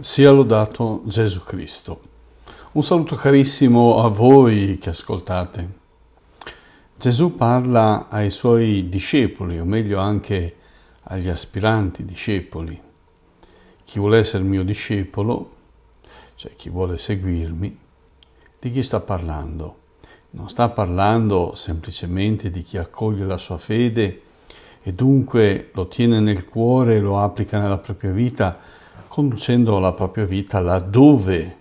Sia lodato Gesù Cristo. Un saluto carissimo a voi che ascoltate. Gesù parla ai suoi discepoli, o meglio anche agli aspiranti discepoli. Chi vuole essere mio discepolo, cioè chi vuole seguirmi, di chi sta parlando? Non sta parlando semplicemente di chi accoglie la sua fede e dunque lo tiene nel cuore e lo applica nella propria vita, conducendo la propria vita laddove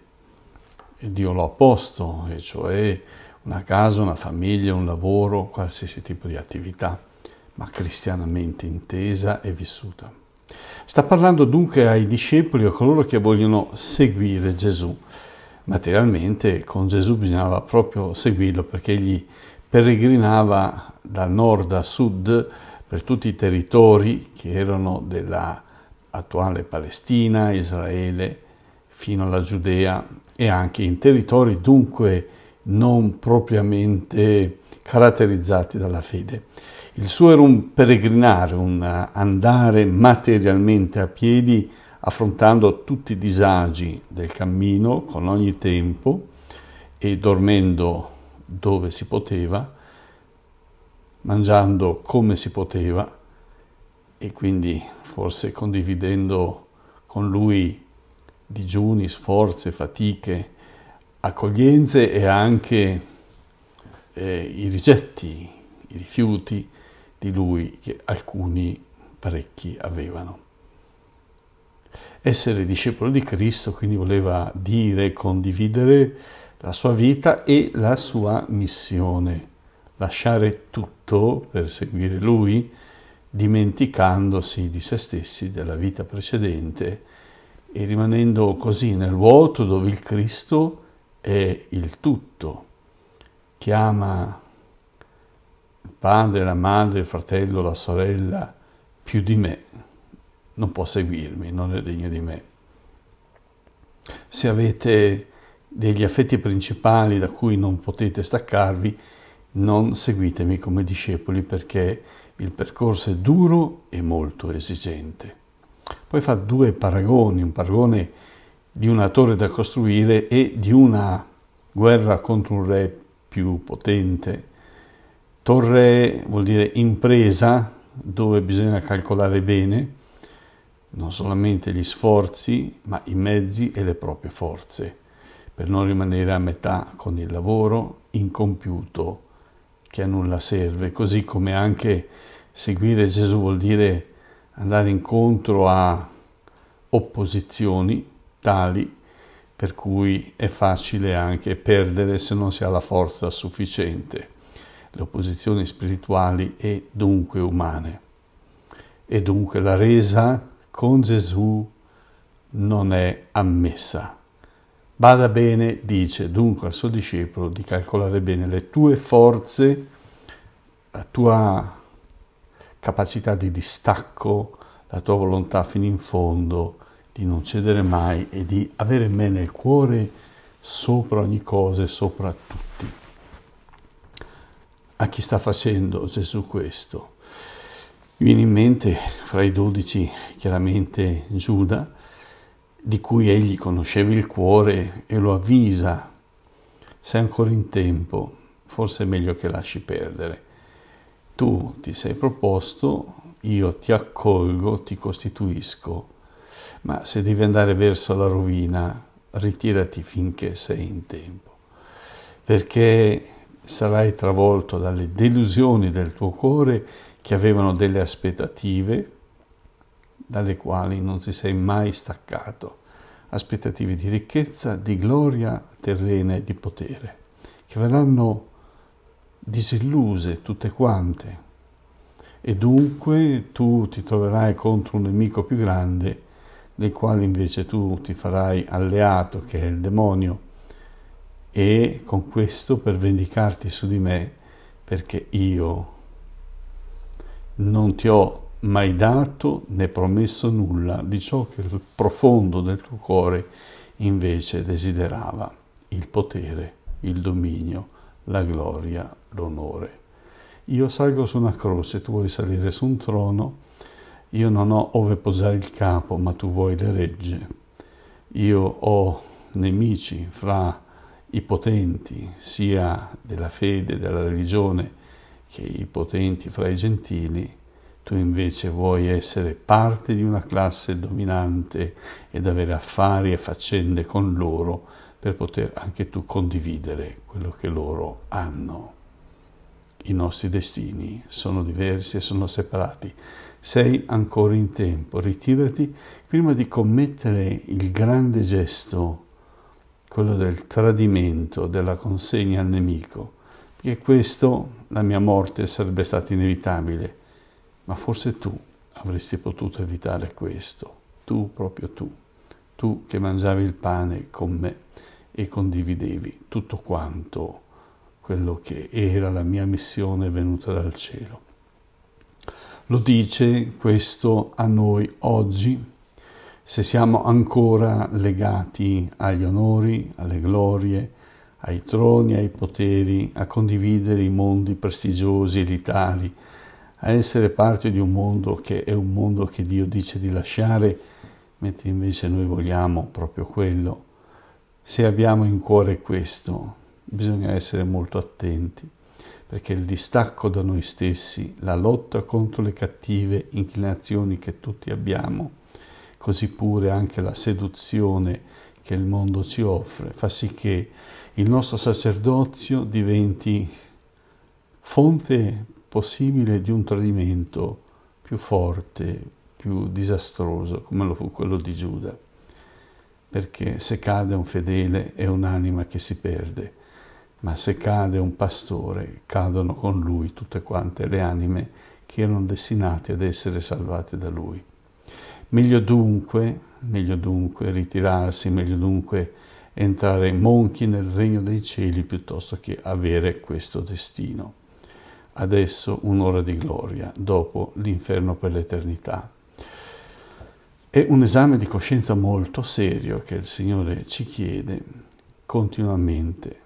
Dio l'ha posto, e cioè una casa, una famiglia, un lavoro, qualsiasi tipo di attività, ma cristianamente intesa e vissuta. Sta parlando dunque ai discepoli o a coloro che vogliono seguire Gesù. Materialmente con Gesù bisognava proprio seguirlo perché egli peregrinava da nord a sud per tutti i territori che erano della attuale Palestina, Israele, fino alla Giudea e anche in territori dunque non propriamente caratterizzati dalla fede. Il suo era un peregrinare, un andare materialmente a piedi affrontando tutti i disagi del cammino con ogni tempo e dormendo dove si poteva, mangiando come si poteva e quindi forse condividendo con lui digiuni, sforze, fatiche, accoglienze e anche eh, i rigetti, i rifiuti di lui che alcuni parecchi avevano. Essere discepolo di Cristo quindi voleva dire, condividere la sua vita e la sua missione, lasciare tutto per seguire lui, dimenticandosi di se stessi, della vita precedente e rimanendo così nel vuoto dove il Cristo è il tutto, Chiama il padre, la madre, il fratello, la sorella più di me, non può seguirmi, non è degno di me. Se avete degli affetti principali da cui non potete staccarvi, non seguitemi come discepoli perché il percorso è duro e molto esigente. Poi fa due paragoni, un paragone di una torre da costruire e di una guerra contro un re più potente. Torre vuol dire impresa dove bisogna calcolare bene non solamente gli sforzi, ma i mezzi e le proprie forze, per non rimanere a metà con il lavoro incompiuto che a nulla serve, così come anche seguire Gesù vuol dire andare incontro a opposizioni tali per cui è facile anche perdere se non si ha la forza sufficiente, le opposizioni spirituali e dunque umane. E dunque la resa con Gesù non è ammessa. Bada bene, dice dunque al suo discepolo di calcolare bene le tue forze, la tua capacità di distacco, la tua volontà fino in fondo, di non cedere mai e di avere me nel cuore sopra ogni cosa e sopra tutti. A chi sta facendo Gesù questo? Mi viene in mente fra i dodici chiaramente Giuda, di cui egli conosceva il cuore e lo avvisa. Sei ancora in tempo, forse è meglio che lasci perdere. Tu ti sei proposto, io ti accolgo, ti costituisco, ma se devi andare verso la rovina, ritirati finché sei in tempo, perché sarai travolto dalle delusioni del tuo cuore che avevano delle aspettative dalle quali non ti sei mai staccato, aspettative di ricchezza, di gloria terrena e di potere, che verranno disilluse tutte quante e dunque tu ti troverai contro un nemico più grande del quale invece tu ti farai alleato che è il demonio e con questo per vendicarti su di me perché io non ti ho mai dato né promesso nulla di ciò che il profondo del tuo cuore invece desiderava, il potere, il dominio, la gloria, l'onore. Io salgo su una croce, tu vuoi salire su un trono, io non ho ove posare il capo, ma tu vuoi le regge. Io ho nemici fra i potenti, sia della fede, della religione, che i potenti fra i gentili, tu invece vuoi essere parte di una classe dominante ed avere affari e faccende con loro per poter anche tu condividere quello che loro hanno. I nostri destini sono diversi e sono separati. Sei ancora in tempo, ritirati prima di commettere il grande gesto, quello del tradimento, della consegna al nemico, perché questo, la mia morte, sarebbe stata inevitabile ma forse tu avresti potuto evitare questo, tu proprio tu, tu che mangiavi il pane con me e condividevi tutto quanto quello che era la mia missione venuta dal cielo. Lo dice questo a noi oggi, se siamo ancora legati agli onori, alle glorie, ai troni, ai poteri, a condividere i mondi prestigiosi, elitari, a essere parte di un mondo che è un mondo che Dio dice di lasciare, mentre invece noi vogliamo proprio quello. Se abbiamo in cuore questo, bisogna essere molto attenti, perché il distacco da noi stessi, la lotta contro le cattive inclinazioni che tutti abbiamo, così pure anche la seduzione che il mondo ci offre, fa sì che il nostro sacerdozio diventi fonte possibile di un tradimento più forte, più disastroso, come lo fu quello di Giuda. Perché se cade un fedele è un'anima che si perde, ma se cade un pastore cadono con lui tutte quante le anime che erano destinate ad essere salvate da lui. Meglio dunque, meglio dunque ritirarsi, meglio dunque entrare monchi nel regno dei cieli piuttosto che avere questo destino adesso un'ora di gloria, dopo l'inferno per l'eternità. È un esame di coscienza molto serio che il Signore ci chiede continuamente.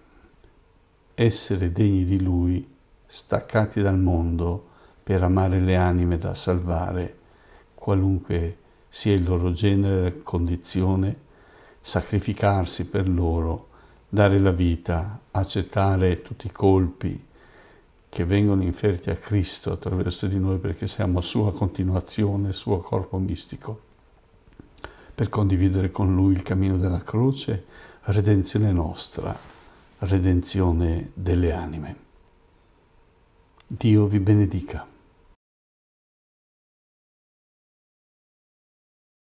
Essere degni di Lui, staccati dal mondo, per amare le anime da salvare, qualunque sia il loro genere, condizione, sacrificarsi per loro, dare la vita, accettare tutti i colpi, che vengono inferti a Cristo attraverso di noi perché siamo sua continuazione, suo corpo mistico, per condividere con lui il cammino della croce, redenzione nostra, redenzione delle anime. Dio vi benedica.